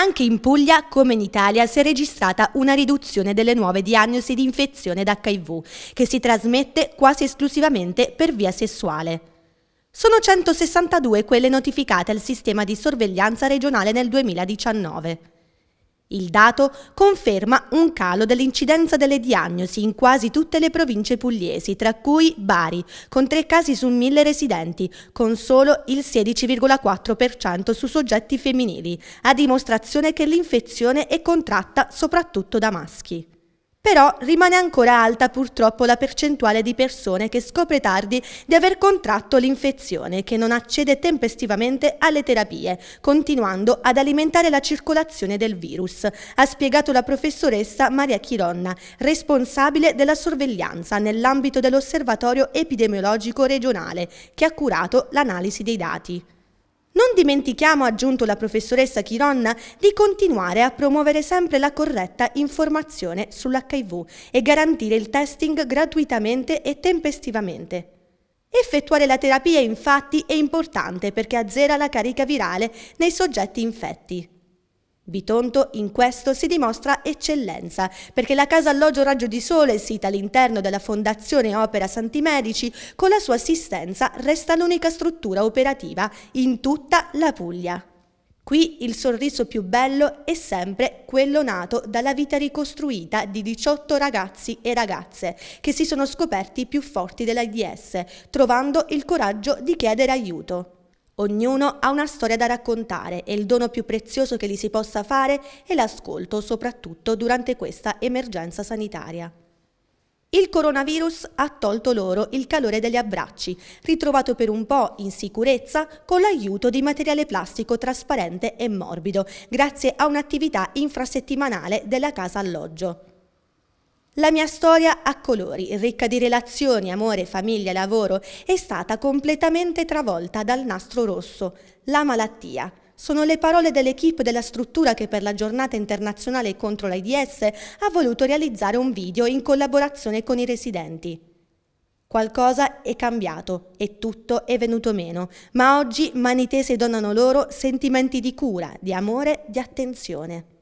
Anche in Puglia, come in Italia, si è registrata una riduzione delle nuove diagnosi di infezione da HIV, che si trasmette quasi esclusivamente per via sessuale. Sono 162 quelle notificate al sistema di sorveglianza regionale nel 2019. Il dato conferma un calo dell'incidenza delle diagnosi in quasi tutte le province pugliesi, tra cui Bari, con tre casi su mille residenti, con solo il 16,4% su soggetti femminili, a dimostrazione che l'infezione è contratta soprattutto da maschi però rimane ancora alta purtroppo la percentuale di persone che scopre tardi di aver contratto l'infezione che non accede tempestivamente alle terapie, continuando ad alimentare la circolazione del virus, ha spiegato la professoressa Maria Chironna, responsabile della sorveglianza nell'ambito dell'osservatorio epidemiologico regionale, che ha curato l'analisi dei dati. Non dimentichiamo, aggiunto la professoressa Chironna, di continuare a promuovere sempre la corretta informazione sull'HIV e garantire il testing gratuitamente e tempestivamente. Effettuare la terapia infatti è importante perché azzera la carica virale nei soggetti infetti. Bitonto in questo si dimostra eccellenza, perché la casa alloggio Raggio di Sole, sita all'interno della Fondazione Opera Santi Medici, con la sua assistenza resta l'unica struttura operativa in tutta la Puglia. Qui il sorriso più bello è sempre quello nato dalla vita ricostruita di 18 ragazzi e ragazze che si sono scoperti più forti dell'AIDS, trovando il coraggio di chiedere aiuto. Ognuno ha una storia da raccontare e il dono più prezioso che gli si possa fare è l'ascolto, soprattutto durante questa emergenza sanitaria. Il coronavirus ha tolto loro il calore degli abbracci, ritrovato per un po' in sicurezza con l'aiuto di materiale plastico trasparente e morbido, grazie a un'attività infrasettimanale della casa alloggio. La mia storia a colori, ricca di relazioni, amore, famiglia, lavoro, è stata completamente travolta dal nastro rosso, la malattia. Sono le parole dell'equipe della struttura che per la giornata internazionale contro l'AIDS ha voluto realizzare un video in collaborazione con i residenti. Qualcosa è cambiato e tutto è venuto meno, ma oggi mani tese donano loro sentimenti di cura, di amore, di attenzione.